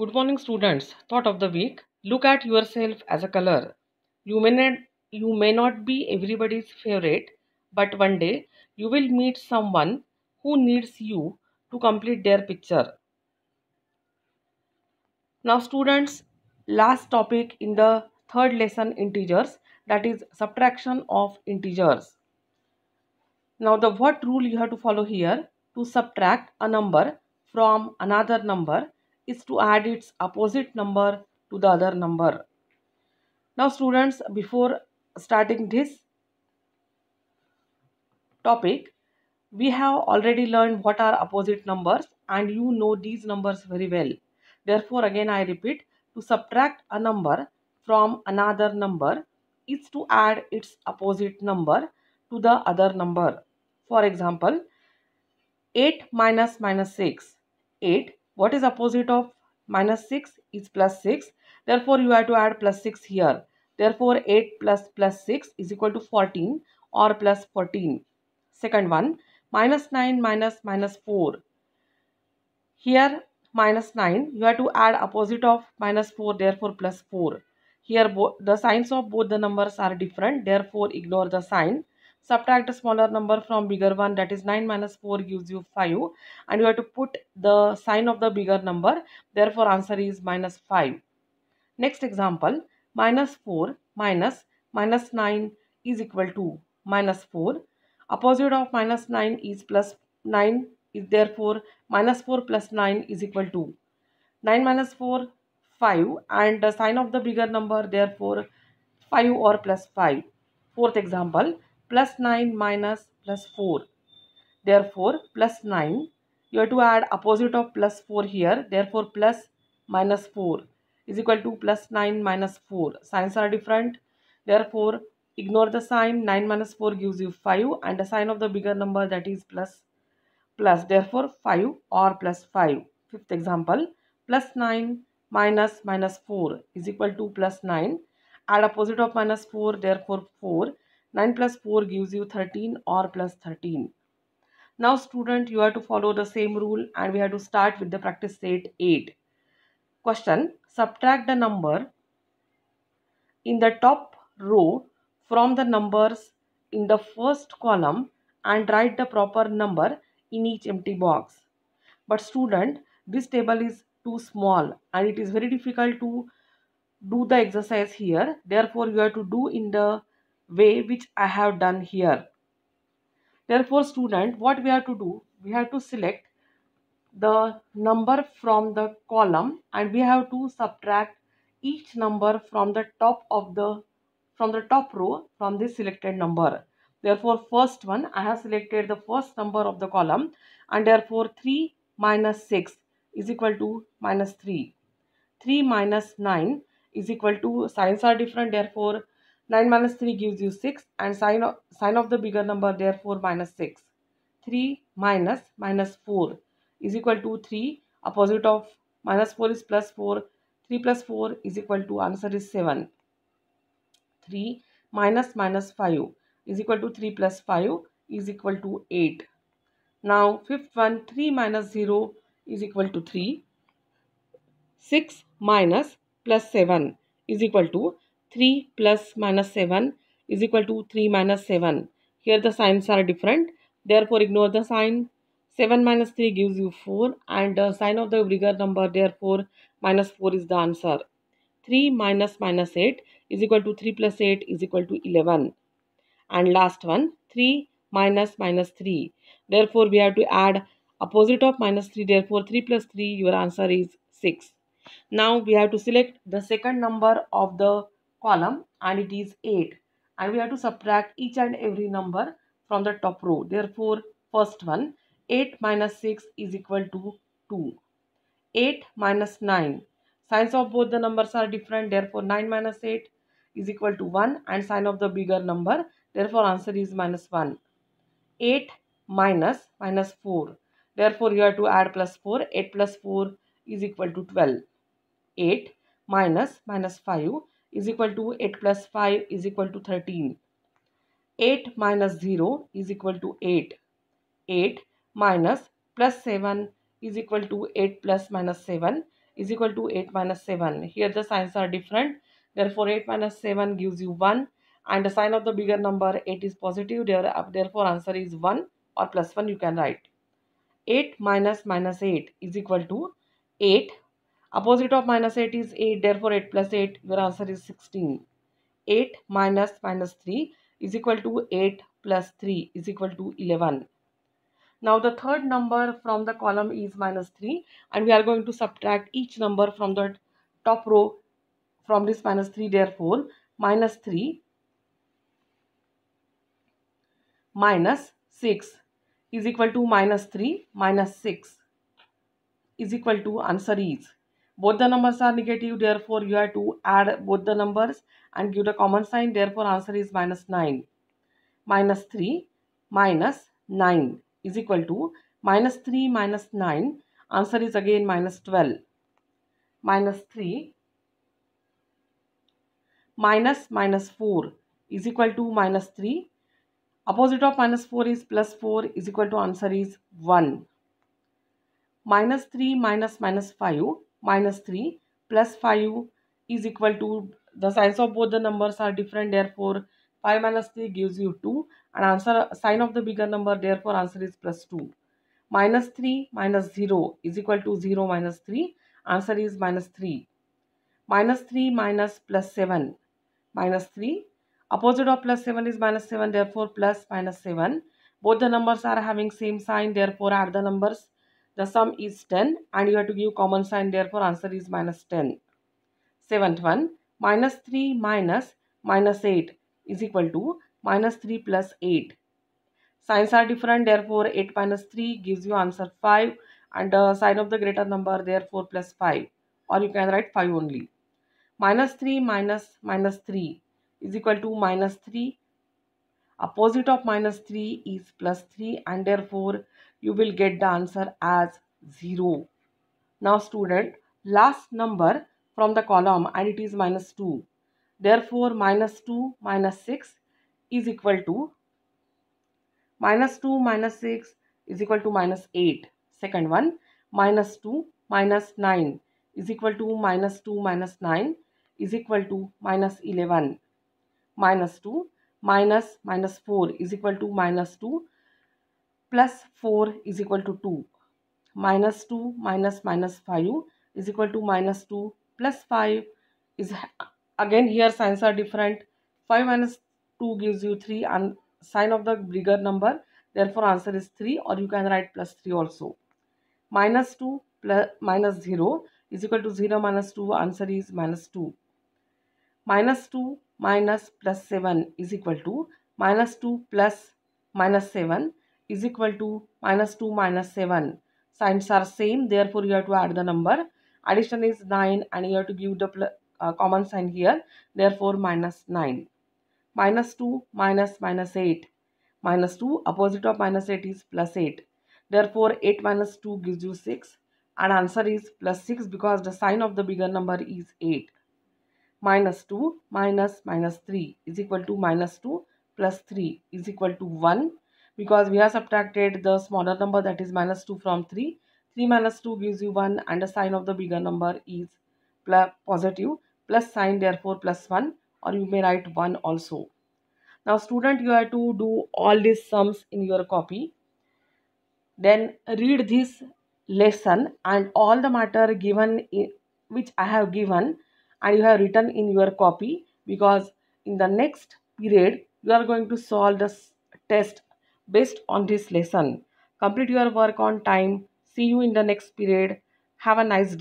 Good morning students. Thought of the week. Look at yourself as a color. You may not, you may not be everybody's favorite, but one day you will meet someone who needs you to complete their picture. Now students, last topic in the third lesson integers that is subtraction of integers. Now the what rule you have to follow here to subtract a number from another number is to add its opposite number to the other number. Now students before starting this topic we have already learned what are opposite numbers and you know these numbers very well. Therefore again I repeat to subtract a number from another number is to add its opposite number to the other number. For example 8 minus minus 6 8 what is opposite of minus 6 is plus 6. Therefore, you have to add plus 6 here. Therefore, 8 plus plus 6 is equal to 14 or plus 14. Second one, minus 9 minus minus 4. Here, minus 9, you have to add opposite of minus 4, therefore plus 4. Here, the signs of both the numbers are different, therefore ignore the sign subtract a smaller number from bigger one that is 9 minus 4 gives you 5 and you have to put the sign of the bigger number therefore answer is minus 5. Next example minus 4 minus minus 9 is equal to minus 4 opposite of minus 9 is plus 9 is therefore minus 4 plus 9 is equal to 9 minus 4 5 and the sign of the bigger number therefore 5 or plus 5. Fourth example plus 9 minus plus 4. Therefore, plus 9. You have to add opposite of plus 4 here. Therefore, plus minus 4 is equal to plus 9 minus 4. Signs are different. Therefore, ignore the sign. 9 minus 4 gives you 5 and the sign of the bigger number that is plus plus. Therefore, 5 or plus 5. Fifth example, plus 9 minus minus 4 is equal to plus 9. Add opposite of minus 4, therefore 4 9 plus 4 gives you 13 or plus 13. Now student you have to follow the same rule and we have to start with the practice set 8. Question subtract the number in the top row from the numbers in the first column and write the proper number in each empty box. But student this table is too small and it is very difficult to do the exercise here therefore you have to do in the way which I have done here. Therefore, student, what we have to do? We have to select the number from the column and we have to subtract each number from the top of the from the top row from this selected number. Therefore, first one, I have selected the first number of the column and therefore 3 minus 6 is equal to minus 3. 3 minus 9 is equal to, signs are different, therefore 9 minus 3 gives you 6 and sign of, sine of the bigger number therefore minus 6. 3 minus minus 4 is equal to 3. Opposite of minus 4 is plus 4. 3 plus 4 is equal to answer is 7. 3 minus minus 5 is equal to 3 plus 5 is equal to 8. Now fifth one 3 minus 0 is equal to 3. 6 minus plus 7 is equal to 3 plus minus 7 is equal to 3 minus 7. Here the signs are different. Therefore, ignore the sign. 7 minus 3 gives you 4 and the uh, sign of the bigger number therefore minus 4 is the answer. 3 minus minus 8 is equal to 3 plus 8 is equal to 11. And last one 3 minus minus 3. Therefore, we have to add opposite of minus 3 therefore 3 plus 3 your answer is 6. Now we have to select the second number of the column and it is 8 and we have to subtract each and every number from the top row. Therefore, first one 8 minus 6 is equal to 2. 8 minus 9. Signs of both the numbers are different. Therefore, 9 minus 8 is equal to 1 and sign of the bigger number. Therefore, answer is minus 1. 8 minus minus 4. Therefore, you have to add plus 4. 8 plus 4 is equal to 12. 8 minus minus 5 is equal to 8 plus 5 is equal to 13. 8 minus 0 is equal to 8. 8 minus plus 7 is equal to 8 plus minus 7 is equal to 8 minus 7. Here the signs are different. Therefore, 8 minus 7 gives you 1. And the sign of the bigger number 8 is positive. Uh, therefore, answer is 1 or plus 1 you can write. 8 minus minus 8 is equal to 8 Opposite of minus 8 is 8. Therefore, 8 plus 8, your answer is 16. 8 minus minus 3 is equal to 8 plus 3 is equal to 11. Now the third number from the column is minus 3 and we are going to subtract each number from the top row from this minus 3 therefore minus 3 minus 6 is equal to minus 3 minus 6 is equal to answer is both the numbers are negative therefore you have to add both the numbers and give the common sign therefore answer is minus 9 minus 3 minus 9 is equal to minus 3 minus 9 answer is again minus 12 minus 3 minus minus 4 is equal to minus 3 opposite of minus 4 is plus 4 is equal to answer is 1 minus 3 minus minus 5 minus 3 plus 5 is equal to the signs of both the numbers are different therefore 5 minus 3 gives you 2 and answer sign of the bigger number therefore answer is plus 2 minus 3 minus 0 is equal to 0 minus 3 answer is minus 3 minus 3 minus plus 7 minus 3 opposite of plus 7 is minus 7 therefore plus minus 7 both the numbers are having same sign therefore add the numbers the sum is 10 and you have to give common sign therefore answer is minus 10. Seventh one minus 3 minus minus 8 is equal to minus 3 plus 8. Signs are different therefore 8 minus 3 gives you answer 5 and the uh, sign of the greater number therefore plus 5 or you can write 5 only. Minus 3 minus minus 3 is equal to minus 3. Opposite of minus 3 is plus 3 and therefore you will get the answer as 0. Now student, last number from the column and it is minus 2. Therefore, minus 2 minus 6 is equal to minus 2 minus 6 is equal to minus 8. Second one, minus 2 minus 9 is equal to minus 2 minus 9 is equal to minus 11. Minus 2 minus minus 4 is equal to minus 2 plus 4 is equal to 2 minus 2 minus minus 5 is equal to minus 2 plus 5 is again here signs are different 5 minus 2 gives you 3 and sign of the bigger number therefore answer is 3 or you can write plus 3 also minus 2 plus minus 0 is equal to 0 minus 2 answer is minus 2 minus 2 minus plus 7 is equal to minus 2 plus minus 7 is equal to minus 2 minus 7. Signs are same therefore you have to add the number. Addition is 9 and you have to give the uh, common sign here therefore minus 9. Minus 2 minus minus 8. Minus 2 opposite of minus 8 is plus 8. Therefore 8 minus 2 gives you 6 and answer is plus 6 because the sign of the bigger number is 8. Minus 2 minus minus 3 is equal to minus 2 plus 3 is equal to 1 because we have subtracted the smaller number that is minus 2 from 3. 3 minus 2 gives you 1 and the sign of the bigger number is positive plus sign therefore plus 1 or you may write 1 also. Now student you have to do all these sums in your copy. Then read this lesson and all the matter given in, which I have given and you have written in your copy because in the next period you are going to solve the test based on this lesson. Complete your work on time. See you in the next period. Have a nice day.